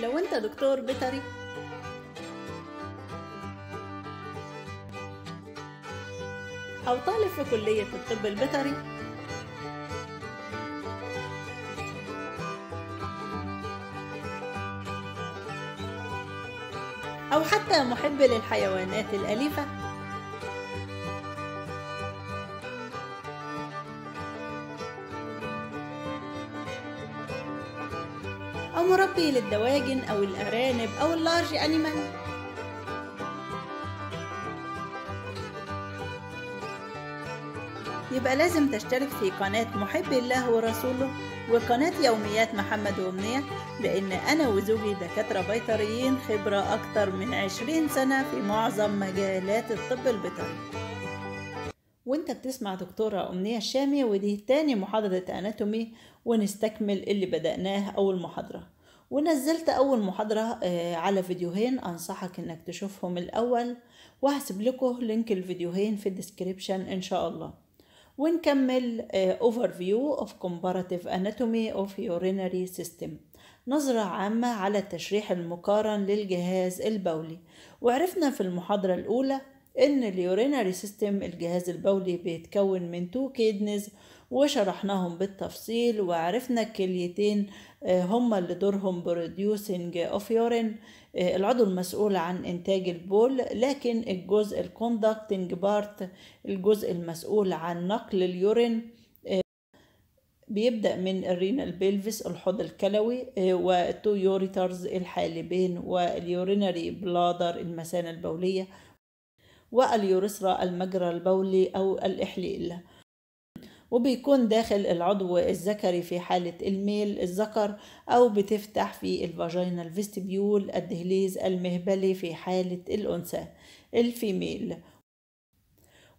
لو أنت دكتور بيطري أو طالب في كلية الطب البيطري أو حتى محب للحيوانات الأليفة مربي للدواجن أو الأرانب أو اللارج أنيمال يبقى لازم تشترك في قناة محبي الله ورسوله وقناة يوميات محمد وأمنية لأن أنا وزوجي دكاترة بيطريين خبرة أكتر من عشرين سنة في معظم مجالات الطب البيطري وانت بتسمع دكتورة أمنية الشامي ودي تاني محاضرة أناتومي ونستكمل اللي بدأناه أول محاضرة ونزلت أول محاضرة آه، على فيديوهين أنصحك إنك تشوفهم الأول وهسيب لكم لينك الفيديوهين في الديسكريبشن إن شاء الله ونكمل آه، overview of comparative anatomy of urinary system نظرة عامة على التشريح المقارن للجهاز البولي وعرفنا في المحاضرة الأولى إن اليورينري سيستم الجهاز البولي بيتكون من two kidneys وشرحناهم بالتفصيل وعرفنا الكليتين آه، هما اللي دورهم producing of urine آه، العضو المسؤول عن إنتاج البول لكن الجزء الكوندكتنج بارت الجزء المسؤول عن نقل اليورين آه، بيبدأ من الرينال بيلفيس الحوض الكلوي والتو يوريترز الحالبين واليورينري بلادر المثانة البولية واليوريثرا المجرى البولي أو الإحليل وبيكون داخل العضو الذكري في حالة الميل الذكر أو بتفتح في الفاجينال الفيستبيول الدهليز المهبلي في حالة الأنثى الفيميل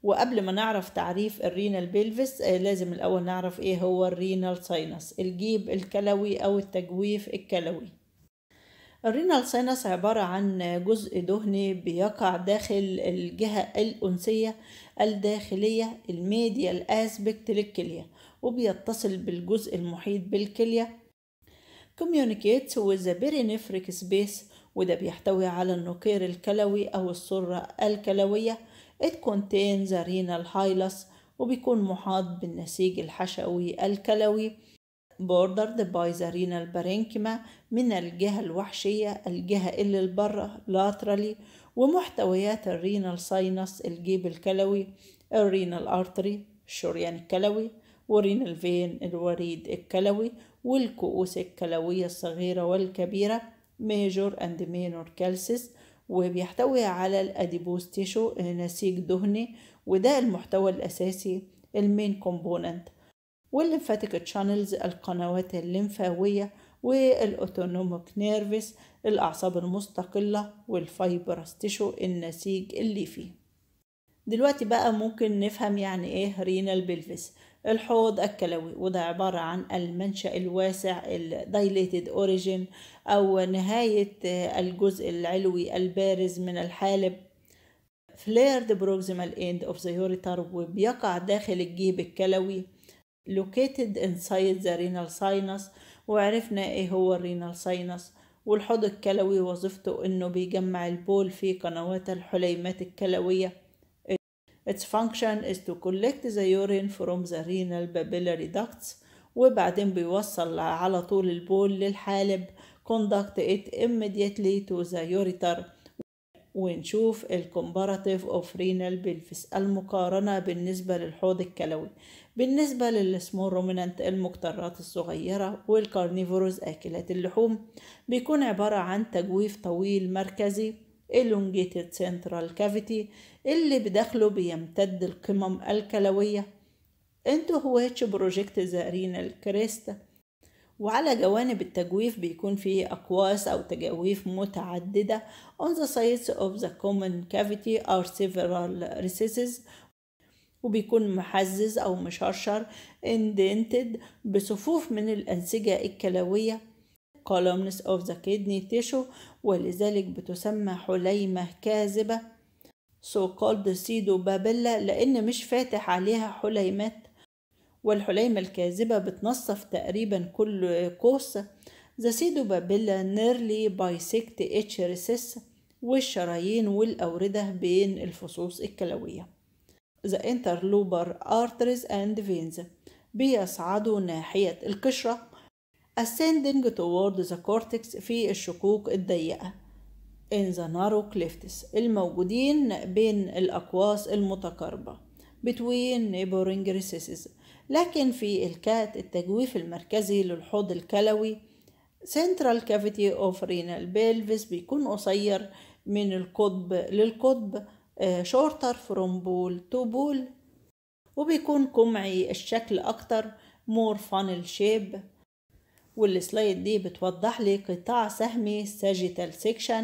وقبل ما نعرف تعريف الرينال آه، بيلفس لازم الأول نعرف إيه هو الرينال ساينس الجيب الكلوي أو التجويف الكلوي الرينال ساينس عبارة عن جزء دهني بيقع داخل الجهة الأنسية الداخلية الميديا الأسبكت للكلية وبيتصل بالجزء المحيط بالكلية communicates with the perinephric space وده بيحتوي على النقير الكلوي أو السرة الكلوية it contains the renal hylus وبيكون محاط بالنسيج الحشوي الكلوي bordered by the renal parenchyma من الجهة الوحشية الجهة اللي البرة laterally ومحتويات الرينال ساينس الجيب الكلوي الرينال ارتري الشريان الكلوي ورينال فين الوريد الكلوي والكؤوس الكلوية الصغيرة والكبيرة ميجور اند مينور كالسيس وبيحتوي على الأديبوس تيشو نسيج دهني وده المحتوى الأساسي المين كومبوننت والليمفاتيك تشانلز القنوات الليمفاوية والأوتونوميك نيرفس الأعصاب المستقلة تشو النسيج الليفي دلوقتي بقى ممكن نفهم يعني ايه رينال بلفس الحوض الكلوي وده عبارة عن المنشأ الواسع الدايليتد اوريجين او نهاية آه، الجزء العلوي البارز من الحالب فليرد بروكسيمال اند اوف ذا يوريتر وبيقع داخل الجيب الكلوي located inside the renal sinus وعرفنا ايه هو الرينال sinus والحوض الكلوي وظيفته انه بيجمع البول في قنوات الحليمات الكلوية Its function is to collect the urine from the renal papillary ducts وبعدين بيوصل على طول البول للحالب conduct it immediately to the ureter ونشوف الكومباراتيف اوف رينال بلفس المقارنة بالنسبة للحوض الكلوي بالنسبة small رومينانت المكترات الصغيرة carnivorous أكلات اللحوم بيكون عبارة عن تجويف طويل مركزي elongated central cavity اللي بداخله بيمتد القمم الكلوية into which project the renal crest وعلى جوانب التجويف بيكون فيه أقواس أو تجاويف متعددة on the sides of the common cavity are several recesses وبيكون محزز أو مشرشر indented بصفوف من الأنسجة الكلوية columns of the kidney tissue ولذلك بتسمى حليمة كاذبة so called pseudobabilla لأن مش فاتح عليها حليمات والحليمة الكاذبة بتنصف تقريبا كل قوس ذا سيدو بابيلا نيرلي بايسكت اتش ريسيس والشرايين والأوردة بين الفصوص الكلوية ذا انترلوبر arteries اند فينز بيصعدوا ناحية القشرة ascending toward the cortex في الشقوق الضيقة in the narrow cliffs الموجودين بين الأقواس المتقاربة between neighboring recesses لكن في الكات التجويف المركزي للحوض الكلوي central cavity of renal pelvis بيكون قصير من القطب للقطب شورتر from بول تو بول وبيكون قمعي الشكل أكتر more funnel shape والسلايد دي بتوضح لي قطاع سهمي sagittal section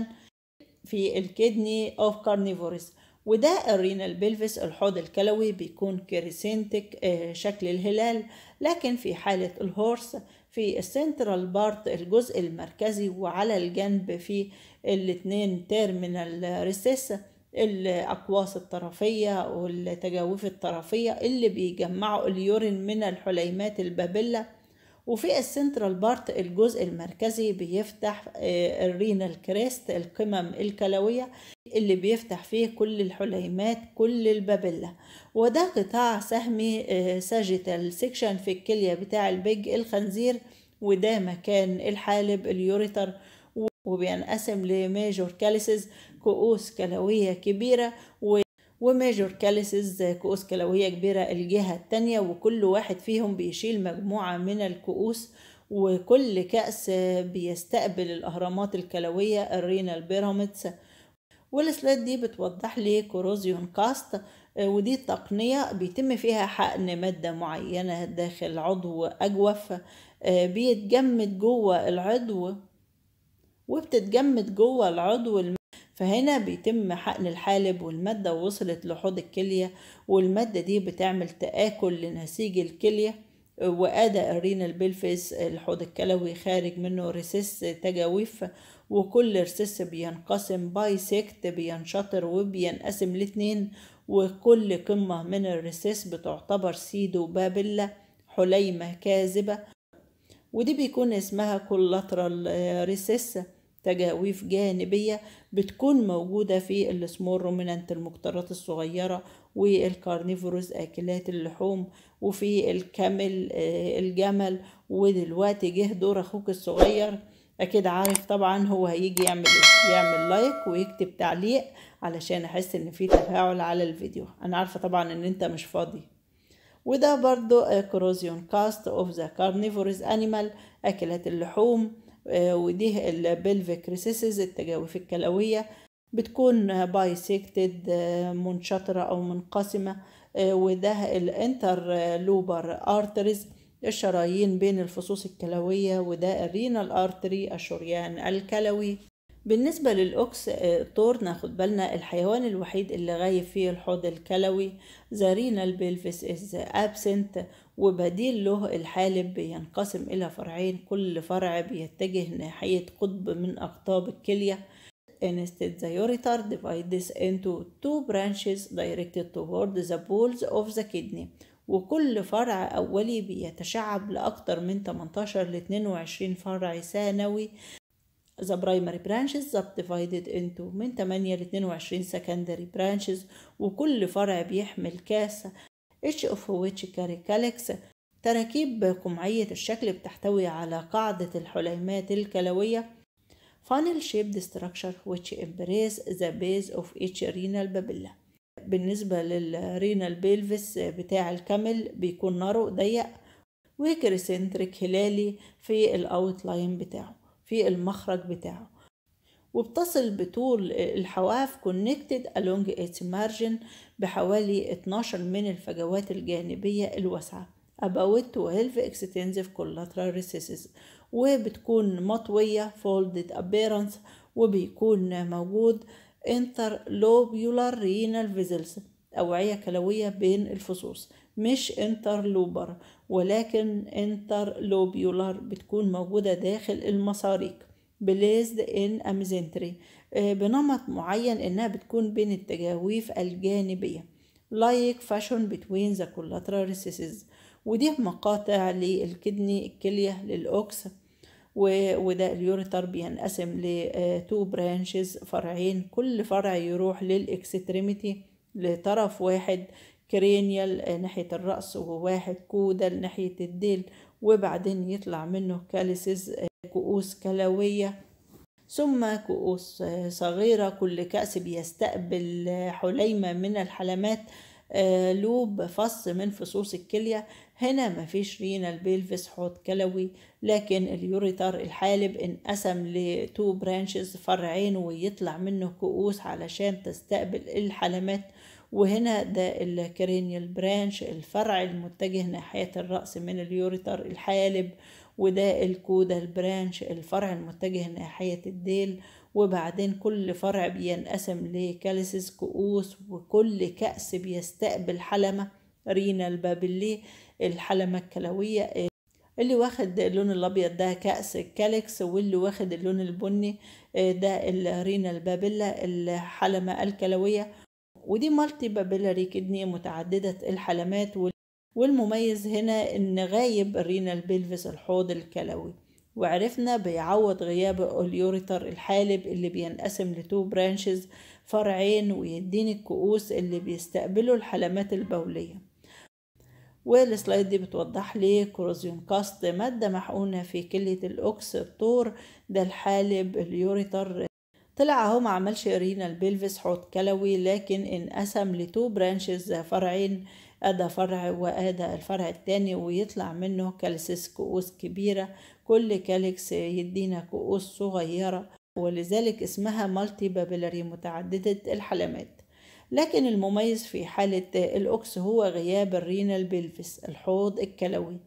في الكيدني of carnivores وده الرينال بيلفيس الحوض الكلوي بيكون كيرسينتك آه، شكل الهلال لكن في حالة الهورس في السنترال بارت الجزء المركزي وعلى الجنب في الاتنين تيرمينال ريسيس الأقواس الطرفية والتجاوف الطرفية اللي بيجمعوا اليورين من الحليمات البابلة وفي السنترال بارت الجزء المركزي بيفتح آه، الرينال كريست القمم الكلوية اللي بيفتح فيه كل الحليمات كل البابلة وده قطاع سهمي ساجيتال آه، سيكشن في الكلية بتاع البيج الخنزير وده مكان الحالب اليوريتر وبينقسم لميجور كاليسز كؤوس كلوية كبيرة و وميجور كاليسز كؤوس كلوية كبيرة الجهة التانية وكل واحد فيهم بيشيل مجموعة من الكؤوس وكل كأس بيستقبل الأهرامات الكلوية الرينال بيراميدز والسلايد دي بتوضح لي كوروزيون كاست ودي تقنية بيتم فيها حقن مادة معينة داخل عضو أجوف بيتجمد جوه العضو وبتتجمد جوه العضو فهنا بيتم حقن الحالب والمادة وصلت لحوض الكلية والمادة دي بتعمل تآكل لنسيج الكلية وأدى الرينال بيلفيس الحوض الكلوي خارج منه ريسيس تجاويف وكل ريسيس بينقسم بايسكت بينشطر وبينقسم لاتنين وكل قمة من الريسيس بتعتبر سيدو بابلة حليمة كاذبة ودي بيكون اسمها كولاترال ريسيس تجاويف جانبية بتكون موجودة في السمور رومينانت المقطرات الصغيرة والكارنيفوروس أكلات اللحوم وفي الكامل آه، الجمل ودلوقتي جه دور أخوك الصغير أكيد عارف طبعا هو هيجي يعمل إيه؟ يعمل لايك ويكتب تعليق علشان أحس إن في تفاعل على الفيديو أنا عارفة طبعا إن أنت مش فاضي وده برضو آه، كروزيون كاست اوف ذا كارنيفوروس انيمال اكلات اللحوم آه، ودي البلفيك ريسيسز التجاوف الكلوية بتكون بايسيكتد آه، منشطرة أو منقسمة آه، وده الانتر لوبر ارتريز الشرايين بين الفصوص الكلوية وده الرينال ارتري الشريان الكلوي بالنسبة للأوكس تور ناخد بالنا الحيوان الوحيد اللي غايب فيه الحوض الكلوي زارينا البلفس از ابسنت وبديل له الحالب بينقسم إلى فرعين كل فرع بيتجه ناحية قطب من أقطاب الكلية instead the ureter divide this into two branches directed toward the poles of the kidney وكل فرع أولي بيتشعب لأكثر من 18 ل 22 فرع ثانوي The primary branches subdivided into من 8 ل 22 secondary branches وكل فرع بيحمل كاسة HFOH تراكيب قمعية الشكل بتحتوي على قاعدة الحليمات الكلوية funnel shaped structure which embrace the base of each renal papilla بالنسبة للرينال بيلفس بتاع الكامل بيكون نارو ضيق وكريسنتريك هلالي في الاوت لاين بتاعه في المخرج بتاعه وبتصل بطول الحواف connected along its margin بحوالي 12 من الفجوات الجانبية الواسعة about 12 extensive collateral recesses وبتكون مطوية folded appearance وبيكون موجود interlobular renal vessels أوعية كلوية بين الفصوص مش انترلوبر ولكن interlobular بتكون موجودة داخل المصاريك بليزد ان اميزنتري بنمط معين انها بتكون بين التجاويف الجانبيه لايك فاشون بتوين ذا collateral recesses ودي مقاطع للكدني الكلية للأوكس وده اليوريتر بينقسم لتو برانشز eh, فرعين كل فرع يروح للإكستريميتي لطرف واحد كرينيال eh, ناحية الرأس وواحد كودال ناحية الديل وبعدين يطلع منه كاليسز كؤوس كلوية ثم كؤوس صغيرة كل كأس بيستقبل حليمة من الحلمات آه، لوب فص من فصوص الكلية هنا مفيش رينا البيلفس حوض كلوي لكن اليوريتر الحالب انقسم لتو برانشز فرعين ويطلع منه كؤوس علشان تستقبل الحلمات وهنا ده الكرينيال برانش الفرع المتجه ناحية الرأس من اليوريتر الحالب وده الكوده البرانش الفرع المتجه ناحيه الديل وبعدين كل فرع بينقسم لكالسز كؤوس وكل كأس بيستقبل حلمة رينا البابلي الحلمة الكلوية اللي واخد اللون الابيض ده كأس الكالكس واللي واخد اللون البني آه، ده الرينا البابيلا الحلمة الكلوية ودي مالتي بابيلاري كدني متعددة الحلمات والمميز هنا ان غايب الرينال بيلفس الحوض الكلوي وعرفنا بيعوض غياب اليوريتر الحالب اللي بينقسم لتو برانشز فرعين ويديني الكؤوس اللي بيستقبلوا الحلمات البولية والسلايد دي بتوضح لي كروزيوم كاست مادة محقونة في كلية الأوكس الطور ده الحالب اليوريتر طلع اهو معملش رينال بيلفس حوض كلوي لكن انقسم لتو برانشز فرعين أدى فرع وأدى الفرع التاني ويطلع منه كالسيس كؤوس كبيرة كل كالكس يدينا كؤوس صغيرة ولذلك اسمها مالتي بابيلاري متعددة الحلمات لكن المميز في حالة الأكس هو غياب الرينال بيلفس الحوض الكلوي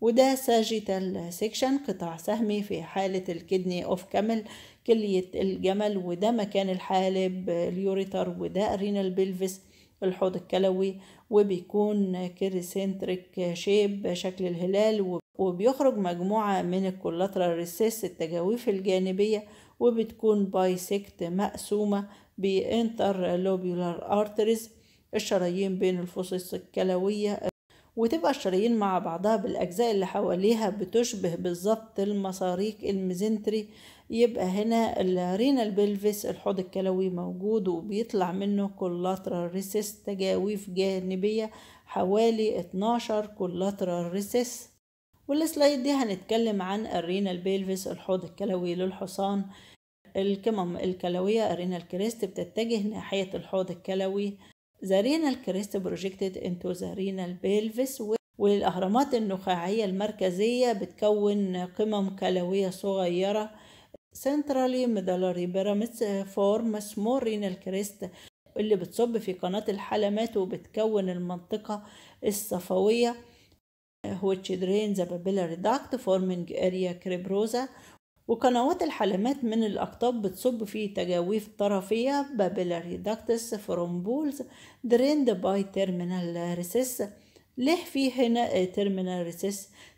وده ساجيتال سيكشن قطاع سهمي في حالة الكدني أوف كامل كلية الجمل وده مكان الحالب اليوريتر وده رينال بيلفس الحوض الكلوي وبيكون كيريسنتريك شيب شكل الهلال وبيخرج مجموعة من الكولاترا ريسيس التجاويف الجانبية وبتكون بايسكت مقسومة بانتر لوبيولار ارتريز الشرايين بين الفصوص الكلوية وتبقى الشرايين مع بعضها بالأجزاء اللي حواليها بتشبه بالظبط المصاريك الميزنتري يبقى هنا الرينال بلفيس الحوض الكلوي موجود وبيطلع منه كولاترال ريسس تجاويف جانبية حوالي 12 كولاترال ريسس والسلايد دي هنتكلم عن الرينال بلفيس الحوض الكلوي للحصان الكمم الكلوية الرينال كريست بتتجه ناحية الحوض الكلوي ذا رينال كريست بروجكتد انتو ذا رينال والأهرامات النخاعية المركزية بتكون قمم كلوية صغيرة سنترالي ميدالاري بيراميدز فورم رينال كريست اللي بتصب في قناة الحلمات وبتكون المنطقة الصفوية which drains the papillary duct forming area cribrosa وقنوات الحلمات من الأقطاب بتصب في تجاويف طرفية papillary ducts from balls drained by terminal recess ليه في هنا terminal recess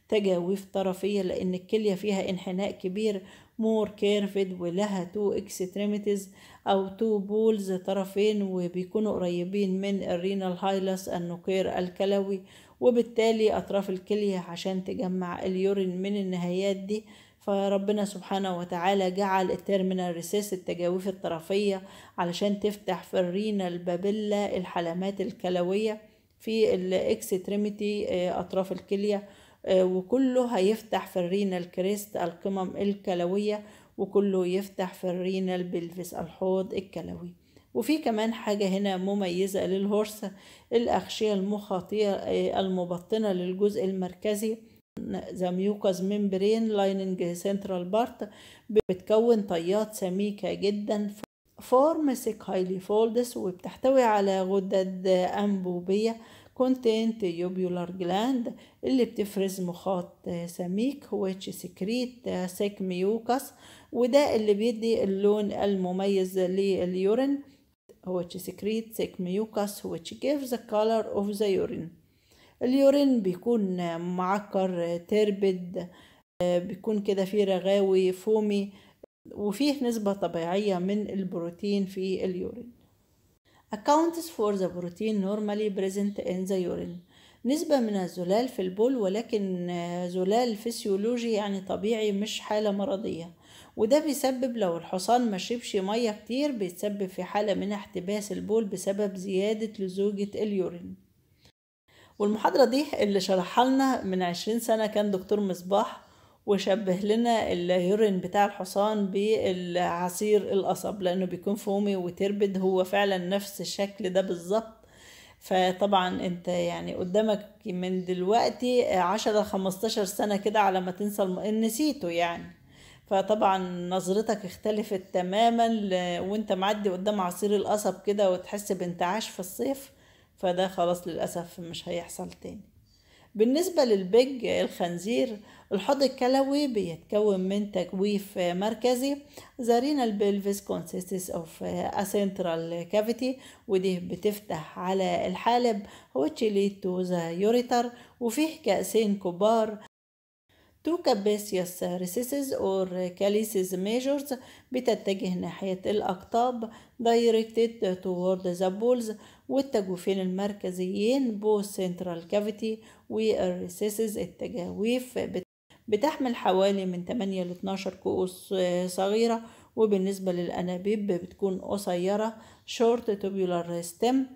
تجاويف طرفية لأن الكلية فيها انحناء كبير مور كيرفد ولها تو اكستريميتيز او تو بولز طرفين وبيكونوا قريبين من الرينال هايلس النقير الكلوي وبالتالي اطراف الكلية عشان تجمع اليورين من النهايات دي فربنا سبحانه وتعالى جعل التيرمينال ريسيس التجاويف الطرفية علشان تفتح في الرينال بابيلا الحلمات الكلوية في الاكستريميتي آه، اطراف الكليه آه، وكله هيفتح في الرينال كريست القمم الكلوية وكله يفتح في الرينال بلفس الحوض الكلوي وفي كمان حاجة هنا مميزة للهورس الأغشية المخاطية آه، المبطنة للجزء المركزي ذا ميوكاز ميمبرين لايننج سنترال بارت بتكون طيات سميكة جدا فورم سيك هايلي فولدس وبتحتوي على غدد أنبوبية كونتينت يوبيولار جلاند اللي بتفرز مخاط سميك هو سكريت سيك ميوكس وده اللي بيدي اللون المميز لليورين هو سكريت سيك ميوكس which جيف ذا كولر اوف ذا يورين اليورين بيكون معكر تربد بيكون كده فيه رغاوي فومي وفيه نسبة طبيعية من البروتين في اليورين accounts for the protein normally present in the urine نسبة من الزلال في البول ولكن آه، زلال فسيولوجي يعني طبيعي مش حالة مرضية وده بيسبب لو الحصان ما شربش مية كتير بيتسبب في حالة من احتباس البول بسبب زيادة لزوجة اليورين والمحاضرة دي اللي شرحها لنا من عشرين سنة كان دكتور مصباح وشبه لنا اليورين بتاع الحصان بالعصير القصب لانه بيكون فومي وتربد هو فعلا نفس الشكل ده بالظبط فطبعا انت يعني قدامك من دلوقتي عشرة خمستاشر سنة كده على ما تنسى الم... نسيته يعني فطبعا نظرتك اختلفت تماما ل... وانت معدي قدام عصير القصب كده وتحس بانتعاش في الصيف فده خلاص للأسف مش هيحصل تاني بالنسبة للبيج الخنزير الحوض الكلوي بيتكون من تجويف مركزي زارينا البلفيس كونسيستس اوف اسنترال كافيتي ودي بتفتح على الحالب which lead to the ureter وفيه كأسين كبار تو كابيسيوس ريسيسز اور كاليسيز ميجورز بتتجه ناحية الأقطاب directed toward the balls والتجويفين المركزيين both central cavity والريسيسز التجاويف بتحمل حوالي من 8 ل 12 كؤوس آه، صغيرة وبالنسبة للأنابيب بتكون قصيرة شورت توبيولار ستيم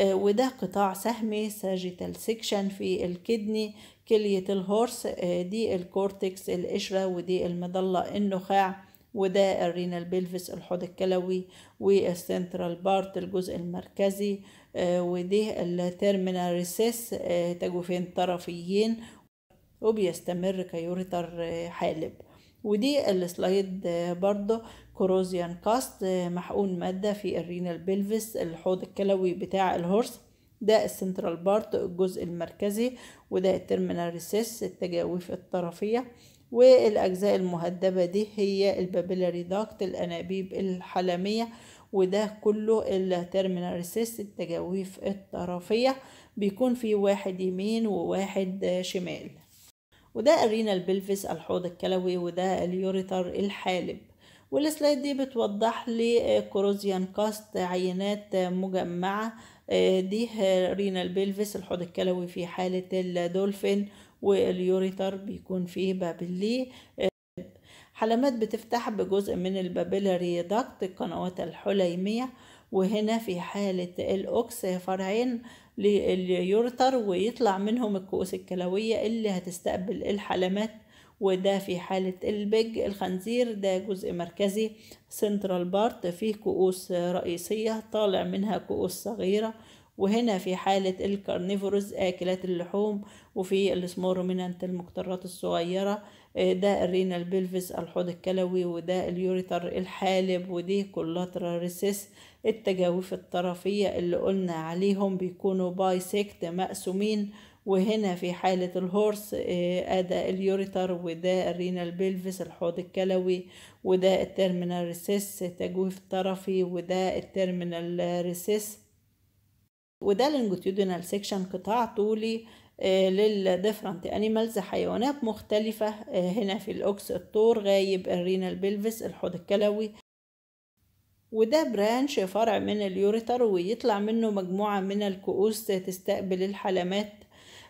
وده قطاع سهمي ساجيتال سيكشن في الكدني كلية الهورس آه، دي الكورتكس القشرة ودي المظلة النخاع وده الرينال بيلفس الحوض الكلوي والسنترال بارت الجزء المركزي وده التيرمينال ريسيس تجوفين طرفيين وبيستمر كيوريتر آه، حالب ودي السلايد آه، برضه كروزيان كاست آه، محقون مادة في الرينال بيلفيس الحوض الكلوي بتاع الهرس ده السنترال بارت الجزء المركزي وده الترمينال ريسيس التجاويف الطرفية والأجزاء المهدبة دي هي البابيلاري داكت الأنابيب الحلمية وده كله الترمينال ريسيس التجاويف الطرفية بيكون في واحد يمين وواحد شمال وده أرينا البلفس الحوض الكلوي وده اليوريتر الحالب والسلايد دي بتوضح لي آه، كروزيان كاست عينات آه، مجمعة آه، دي رينا البلفس الحوض الكلوي في حالة الدولفين واليوريتر بيكون فيه بابلي حلمات بتفتح بجزء من البابيلاري داكت القنوات الحليمية وهنا في حالة الأوكس فرعين لليورتر ويطلع منهم الكؤوس الكلوية اللي هتستقبل الحلمات وده في حالة البج الخنزير ده جزء مركزي سنترال بارت فيه كؤوس رئيسية طالع منها كؤوس صغيرة وهنا في حالة الكارنيفورز آكلات اللحوم وفي السمورمينانت المكترات الصغيرة إيه، ده الرينال بيلفيس الحوض الكلوي وده اليوريتر الحالب ودي كولاترال ريسيس التجاويف الطرفية اللي قلنا عليهم بيكونوا بايسكت مقسومين وهنا في حالة الهورس إيه، ده اليوريتر وده الرينال بيلفيس الحوض الكلوي وده التيرمينال ريسيس تجويف طرفي وده التيرمينال ريسيس وده اللونجيتيودينال سيكشن قطاع طولي آه، للديفرنت انيمالز حيوانات مختلفة آه، هنا في الأوكس الطور غايب الرينال بيلفس الحوض الكلوي وده برانش فرع من اليوريتر ويطلع منه مجموعة من الكؤوس تستقبل الحلمات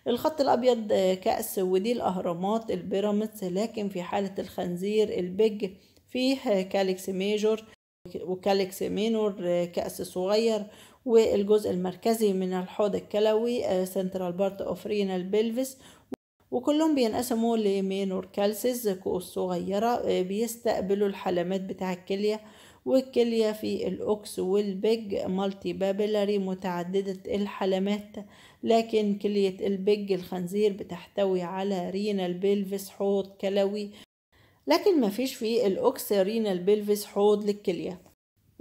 الخط الأبيض آه، كأس ودي الأهرامات البيراميدز لكن في حالة الخنزير البيج فيه كالكس ميجور وكالكس مينور كأس صغير والجزء المركزي من الحوض الكلوي سنترال بارت اوف رينال بيلفيس وكلهم بينقسموا لمينور كالسيز كؤوس صغيرة آه، بيستقبلوا الحلمات بتاع الكلية والكلية في الأوكس والبيج مالتي بابيلاري متعددة الحلمات لكن كلية البيج الخنزير بتحتوي على رينال بيلفيس حوض كلوي لكن مفيش في الأوكس رينال بيلفيس حوض للكلية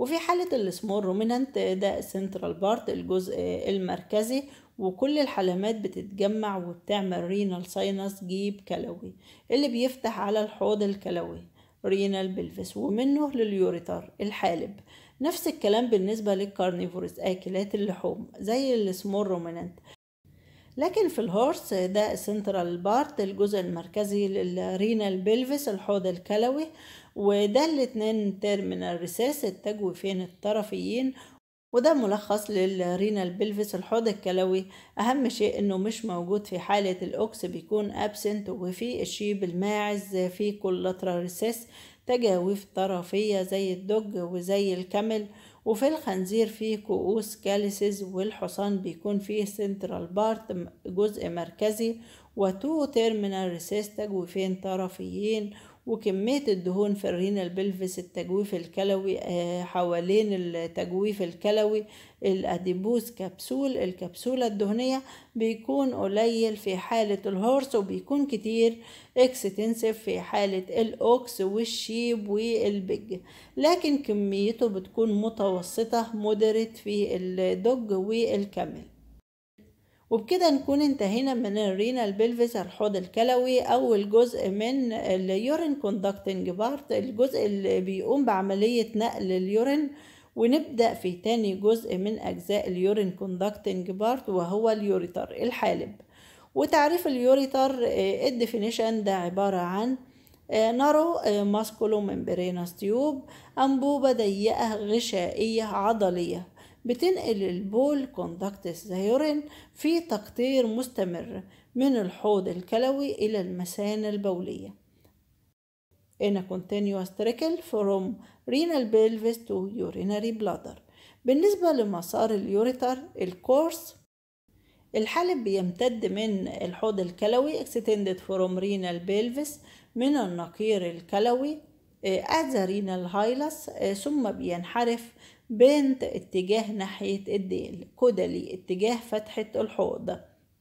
وفي حالة السمول رومينانت ده سنترال بارت الجزء المركزي وكل الحلمات بتتجمع وبتعمل رينال ساينس جيب كلوي اللي بيفتح على الحوض الكلوي رينال بلفس ومنه لليوريتر الحالب نفس الكلام بالنسبة للكارنيفورس أكلات اللحوم زي السمول رومينانت لكن في الهورس ده سنترال بارت الجزء المركزي للرينال بلفس الحوض الكلوي وده الاتنين تيرمينال ريسيس التجويفين الطرفيين وده ملخص للرينال بلفس الحوض الكلوي أهم شيء إنه مش موجود في حالة الأوكس بيكون أبسنت وفي الشيب الماعز في كولاترال ريسيس تجاويف طرفية زي الدج وزي الكامل وفي الخنزير فيه كؤوس كاليسز والحصان بيكون فيه سنترال بارت جزء مركزي وتو تيرمينال ريسيس تجويفين طرفيين وكمية الدهون في الرينال بلفس التجويف الكلوي آه، حوالين التجويف الكلوي الأديبوس كبسول الكبسولة الدهنية بيكون قليل في حالة الهورس وبيكون كتير اكستنسف في حالة الأوكس والشيب والبج لكن كميته بتكون متوسطة مدرت في الدوج والكامل وبكده نكون انتهينا من الرينال بلفيس الحوض الكلوي أول جزء من اليورين كوندكتنج بارت الجزء اللي بيقوم بعملية نقل اليورين ونبدأ في تاني جزء من أجزاء اليورين كوندكتنج بارت وهو اليوريتر الحالب وتعريف اليوريتر آه، الديفينيشن ده عبارة عن آه، نارو آه، ماسكولو ممبرينس تيوب أنبوبة ضيقة غشائية عضلية بتنقل البول كوندكتس زيورين في تقطير مستمر من الحوض الكلوي إلى المثانة البولية in a continuous trickle from renal pelvis to urinary bladder بالنسبة لمسار اليوريتر الكورس الحالب بيمتد من الحوض الكلوي extended from renal pelvis من النقير الكلوي آه، at the renal hilus آه، ثم بينحرف بنت اتجاه ناحية الديل كودلي اتجاه فتحة الحوض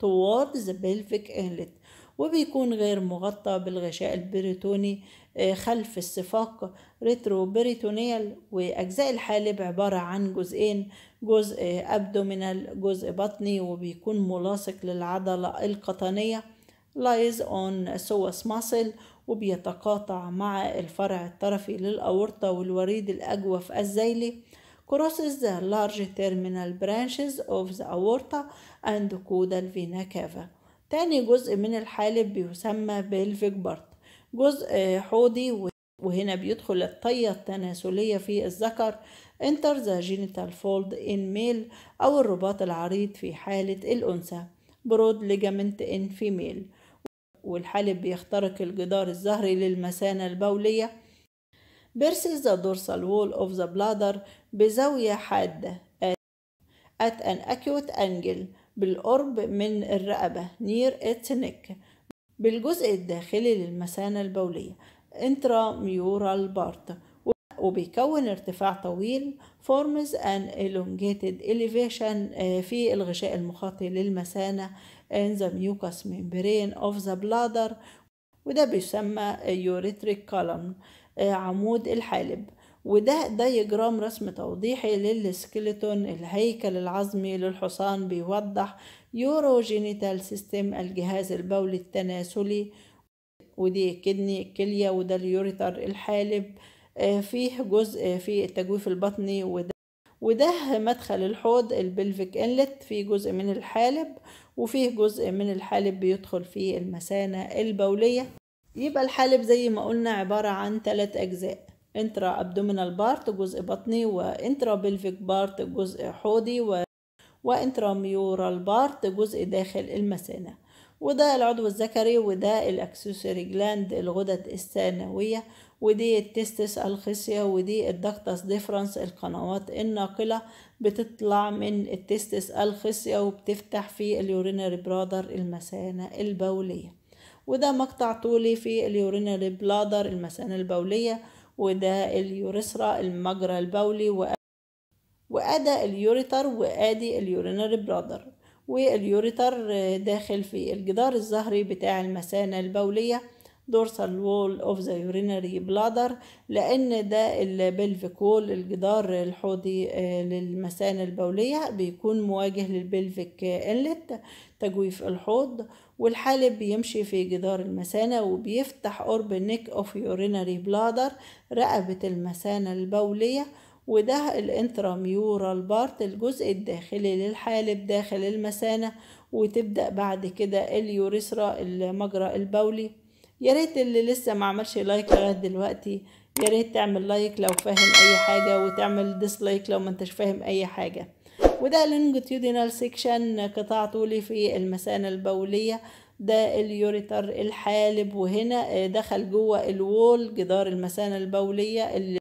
towards the pelvic inlet وبيكون غير مغطى بالغشاء البريتوني آه، خلف السفاق ريتروبريتونيال وأجزاء الحالب عبارة عن جزئين جزء أبدومينال آه، جزء بطني وبيكون ملاصق للعضلة القطنية lies on psoas muscle وبيتقاطع مع الفرع الطرفي للأورطة والوريد الأجوف الزيلي crosses the large terminal branches of the aorta and caudal vena cava تاني جزء من الحالب بيسمى pelvic part جزء حوضي وهنا بيدخل الطية التناسلية في الذكر enter the genital fold in male أو الرباط العريض في حالة الأنثى برود ليجامنت ان female. والحالب بيخترق الجدار الزهري للمثانة البولية versus the dorsal wall of the bladder بزاوية حادة at an acute angle بالقرب من الرقبة near its neck بالجزء الداخلي للمثانة البولية intramural part وبيكون ارتفاع طويل forms an elongated elevation في الغشاء المخاطي للمثانة in the mucous membrane of the bladder وده بيسمى urethric column عمود الحالب وده دايجرام رسم توضيحي للسكيلتون الهيكل العظمي للحصان بيوضح يوروجينيتال سيستم الجهاز البولي التناسلي ودي الكدني الكلية وده اليوريتر الحالب آه، فيه جزء في التجويف البطني وده وده مدخل الحوض البلفيك انلت فيه جزء من الحالب وفيه جزء من الحالب بيدخل فيه المثانة البولية يبقى الحالب زي ما قلنا عبارة عن ثلاث أجزاء انترا ابدومينال بارت جزء بطني وانترا بلفيك بارت جزء حوضي و وانترا ميورال بارت جزء داخل المثانة وده العضو الذكري وده الاكسسوري جلاند الغدد الثانوية ودي التستس الخصية ودي الدكتس ديفرنس القنوات الناقلة بتطلع من التستس الخصية وبتفتح في اليورينري برادر المثانة البولية وده مقطع طولي في اليورينري بلادر المثانة البولية وده اليوريثرا المجرى البولي وأدى اليوريتر وآدي اليورينري برادر واليوريتر داخل في الجدار الظهري بتاع المثانة البولية دورسال وول اوف ذا يورينري بلادر لان ده وول الجدار الحوضي آه، للمثانه البوليه بيكون مواجه للبلفيك انلت تجويف الحوض والحالب بيمشي في جدار المثانة وبيفتح قرب نيك اوف يوريناري بلادر رقبة المثانة البولية وده الانتراميورال بارت الجزء الداخلي للحالب داخل المثانة وتبدأ بعد كده اليوريثرا المجرى البولي يا ريت اللي لسه ما عملش لايك لغايه دلوقتي يا ريت تعمل لايك لو فاهم اي حاجه وتعمل ديسلايك لو ما انتش فاهم اي حاجه وده لونجتيودينال سيكشن قطاع طولي في المثانة البولية ده اليوريتر الحالب وهنا آه، دخل جوه الوول جدار المثانة البولية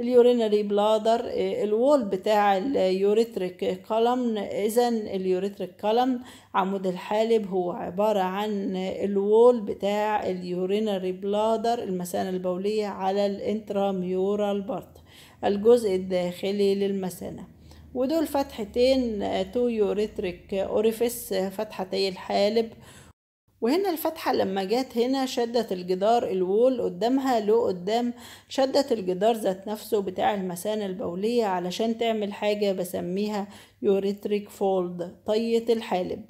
اليورينري بلادر آه، الوول بتاع اليوريتريك كولم اذا اليوريتريك كولم عمود الحالب هو عبارة عن الوول بتاع اليورينري بلادر المثانة البولية على الانتراميورال بارت الجزء الداخلي للمثانة ودول فتحتين آه, تو يوريتريك آه, اوريفيس آه, فتحتي الحالب وهنا الفتحة لما جت هنا شدت الجدار الوول قدامها لو قدام شدت الجدار ذات نفسه بتاع المثانة البولية علشان تعمل حاجة بسميها يوريتريك فولد طية الحالب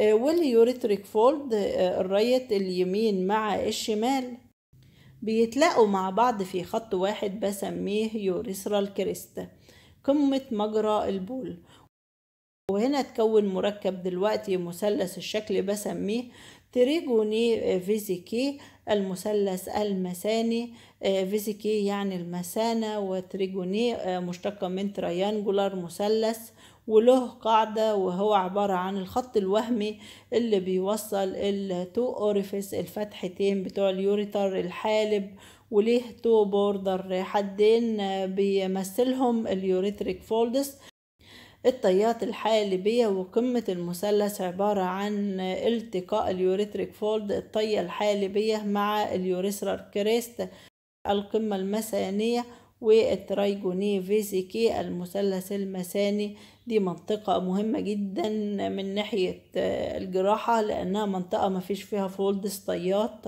واليوريتريك فولد الرية اليمين مع الشمال بيتلاقوا مع بعض في خط واحد بسميه يوريثرال كريست قمة مجرى البول وهنا تكون مركب دلوقتي مثلث الشكل بسميه تريجوني فيزيكي المثلث المثاني آه، فيزيكي يعني المثانة وتريجوني آه، مشتقة من تريانجولار مثلث وله قاعدة وهو عبارة عن الخط الوهمي اللي بيوصل التو أوريفيس الفتحتين بتوع اليوريتر الحالب وليه تو بوردر حدين آه، بيمثلهم اليوريتريك فولدس الطيات الحالبية وقمة المثلث عبارة عن آه، التقاء اليوريتريك فولد الطية الحالبية مع اليوريثرال كريست القمة المثانية والترايجوني فيزيكي المثلث المثاني دي منطقة مهمة جدا من ناحية الجراحة لأنها منطقة ما فيش فيها فولد سطيات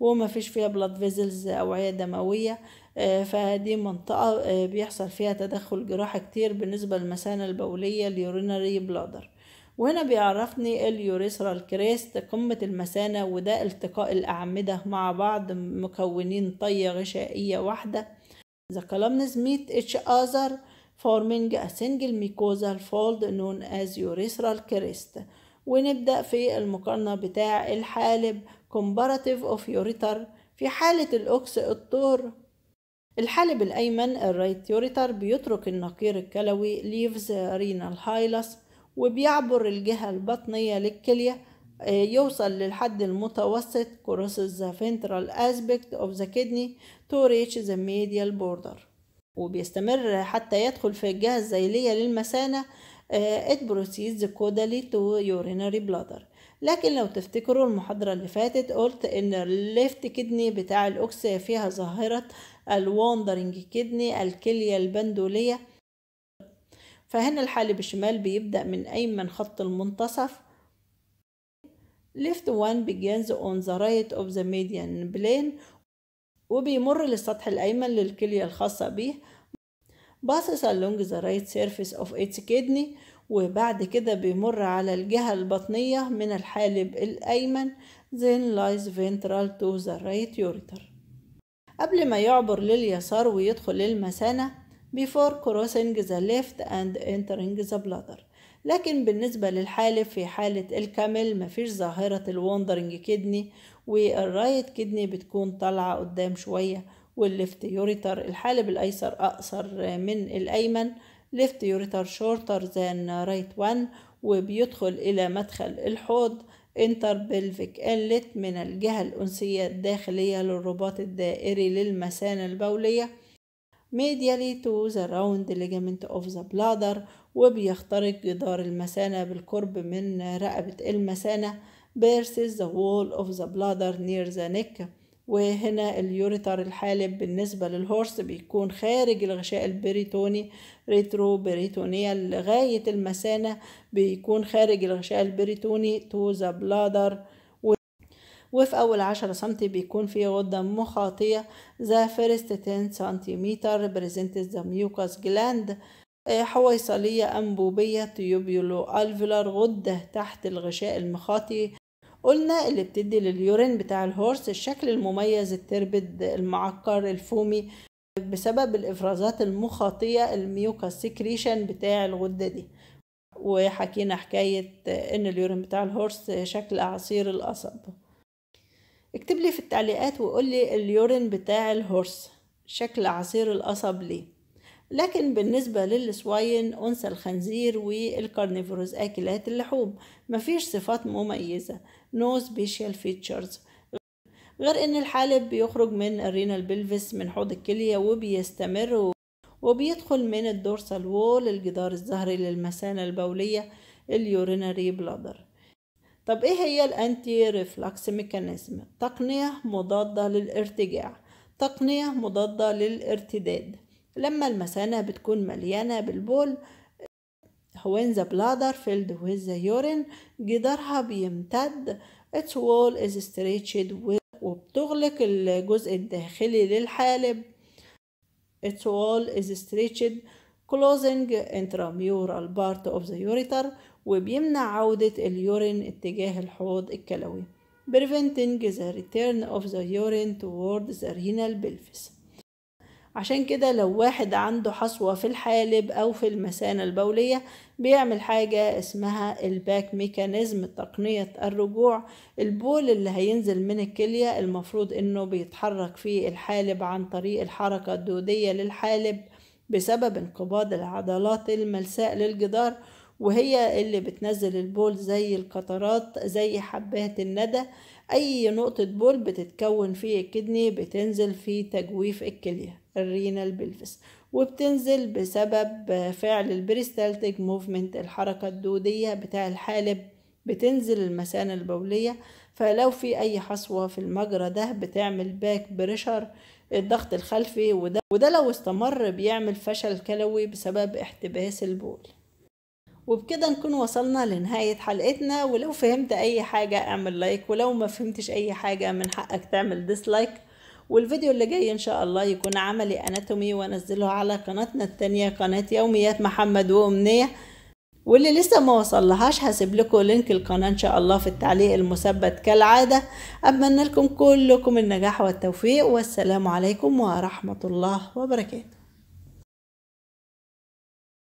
وما فيش فيها بلاد فيزلز أوعية دموية آه، فدي منطقة آه، بيحصل فيها تدخل جراحي كتير بالنسبة للمثانة البولية اليوريناري بلادر وهنا بيعرفني اليوريثرال كريست قمة المثانة وده التقاء الأعمدة مع بعض مكونين طية غشائية واحدة The columns meet each other forming a single mucosal fold known as urethral crest ونبدأ في المقارنة بتاع الحالب comparative of ureter في حالة الأكس الطور الحالب الأيمن الرايت يوريتر بيترك النقير الكلوي leaves renal hylus وبيعبر الجهة البطنية للكلية آه، يوصل للحد المتوسط crosses the ventral aspect of the kidney to reach the medial border وبيستمر حتى يدخل في الجهة الزيلية للمثانة آه، it proceeds caudally to urinary bladder لكن لو تفتكروا المحاضرة اللي فاتت قلت ان الليفت كدني بتاع الأكس فيها ظاهرة الواندرنج كدني الكلية البندولية فهنا الحالب الشمال بيبدأ من أيمن خط المنتصف left one begins on the right of the median plane وبيمر للسطح الأيمن للكلية الخاصة به passes along the right surface of its kidney وبعد كده بيمر على الجهة البطنية من الحالب الأيمن then lies ventral to the right ureter قبل ما يعبر لليسار ويدخل المثانة before crossing the left and entering the bladder لكن بالنسبة للحالة في حالة الكامل مفيش ظاهرة الوندرنج كدني والرايت كدني بتكون طالعة قدام شوية والليفت يوريتر الحالب الأيسر أقصر من الأيمن ليفت يوريتر شورتر زان رايت وان وبيدخل إلى مدخل الحوض انتر بلفيك انلت من الجهة الأنسية الداخلية للرباط الدائري للمثانة البولية medially to the round ligament of the bladder وبيخترق جدار المثانة بالقرب من رقبة المثانة versus the wall of the bladder near the neck وهنا اليوريتر الحالب بالنسبة للهورس بيكون خارج الغشاء البريتوني ريترو بريتونيال لغاية المثانة بيكون خارج الغشاء البريتوني to the bladder وفي أول عشرة سنتي بيكون في غدة مخاطية the first 10 سنتيمتر ريبريزنت the mucus gland آه، حويصلية أنبوبية تيوبيولو ألفيلر غدة تحت الغشاء المخاطي قلنا اللي بتدي لليورين بتاع الهورس الشكل المميز التربد المعكر الفومي بسبب الإفرازات المخاطية الميوكاس سكريشن بتاع الغدة دي وحكينا حكاية آه، إن اليورين بتاع الهورس شكل عصير القصب اكتب لي في التعليقات وقول لي اليورين بتاع الهورس شكل عصير القصب ليه لكن بالنسبة للسواين أنثى الخنزير والكارنيفورز أكلات اللحوم مفيش صفات مميزة no special features غير ان الحالب بيخرج من الرينال بلفس من حوض الكلية وبيستمر وبيدخل من الدورسال وول الجدار الظهري للمثانة البولية اليورينري بلادر طب ايه هي الانتي ريفلكس ميكانيزم تقنية مضادة للارتجاع تقنية مضادة للارتداد لما المثانة بتكون مليانة بالبول when the bladder filled with the urine جدارها بيمتد its wall is stretched وبتغلق الجزء الداخلي للحالب its wall is stretched closing intramural part of the ureter وبيمنع عودة اليورين اتجاه الحوض الكلوي preventing the return of the urine towards the renal pelvis عشان كده لو واحد عنده حصوة في الحالب أو في المثانة البولية بيعمل حاجة اسمها الباك ميكانيزم تقنية الرجوع البول اللي هينزل من الكلية المفروض انه بيتحرك في الحالب عن طريق الحركة الدودية للحالب بسبب انقباض العضلات الملساء للجدار وهي اللي بتنزل البول زي القطرات زي حبات الندى اي نقطة بول بتتكون في الكدني بتنزل في تجويف الكلية الرينال بلفس وبتنزل بسبب فعل البريستالتيك موفمنت الحركة الدودية بتاع الحالب بتنزل المثانة البولية فلو في أي حصوة في المجرى ده بتعمل باك بريشر الضغط الخلفي وده, وده لو استمر بيعمل فشل كلوي بسبب احتباس البول وبكده نكون وصلنا لنهاية حلقتنا ولو فهمت أي حاجة اعمل لايك ولو ما فهمتش أي حاجة من حقك تعمل ديسلايك والفيديو اللي جاي إن شاء الله يكون عملي أناتومي وأنزله على قناتنا التانية قناة يوميات محمد وأمنية واللي لسه ما لهاش هسيب لكم لينك القناة إن شاء الله في التعليق المثبت كالعادة أتمنى لكم كلكم النجاح والتوفيق والسلام عليكم ورحمة الله وبركاته